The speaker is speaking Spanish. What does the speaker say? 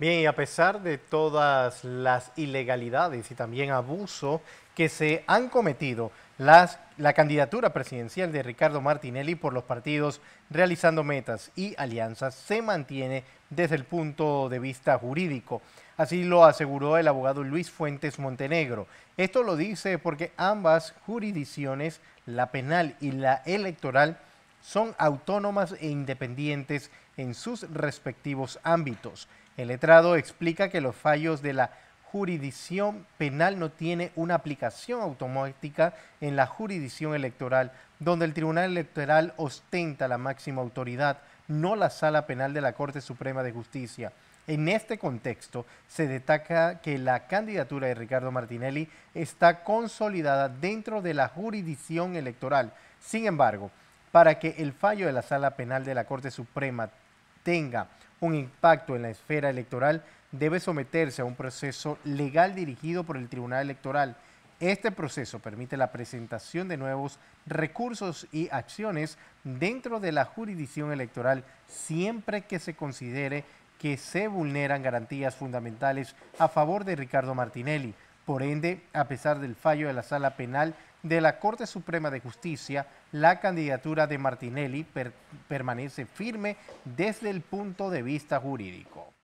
Bien, y a pesar de todas las ilegalidades y también abuso que se han cometido, la candidatura presidencial de Ricardo Martinelli por los partidos realizando metas y alianzas se mantiene desde el punto de vista jurídico. Así lo aseguró el abogado Luis Fuentes Montenegro. Esto lo dice porque ambas jurisdicciones, la penal y la electoral, son autónomas e independientes en sus respectivos ámbitos. El letrado explica que los fallos de la jurisdicción penal no tiene una aplicación automática en la jurisdicción electoral, donde el Tribunal Electoral ostenta la máxima autoridad, no la sala penal de la Corte Suprema de Justicia. En este contexto, se destaca que la candidatura de Ricardo Martinelli está consolidada dentro de la jurisdicción electoral. Sin embargo, para que el fallo de la Sala Penal de la Corte Suprema tenga un impacto en la esfera electoral, debe someterse a un proceso legal dirigido por el Tribunal Electoral. Este proceso permite la presentación de nuevos recursos y acciones dentro de la jurisdicción electoral siempre que se considere que se vulneran garantías fundamentales a favor de Ricardo Martinelli. Por ende, a pesar del fallo de la sala penal, de la Corte Suprema de Justicia, la candidatura de Martinelli permanece firme desde el punto de vista jurídico.